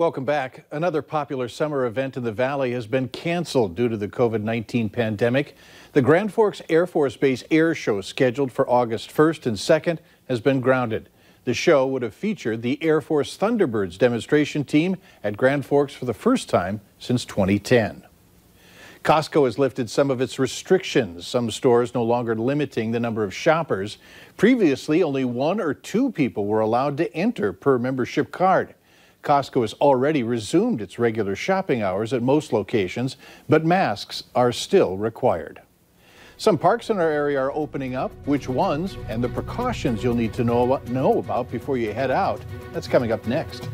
Welcome back. Another popular summer event in the valley has been canceled due to the COVID-19 pandemic. The Grand Forks Air Force Base Air Show scheduled for August 1st and 2nd has been grounded. The show would have featured the Air Force Thunderbirds demonstration team at Grand Forks for the first time since 2010. Costco has lifted some of its restrictions, some stores no longer limiting the number of shoppers. Previously, only one or two people were allowed to enter per membership card. Costco has already resumed its regular shopping hours at most locations, but masks are still required. Some parks in our area are opening up. Which ones and the precautions you'll need to know, know about before you head out? That's coming up next.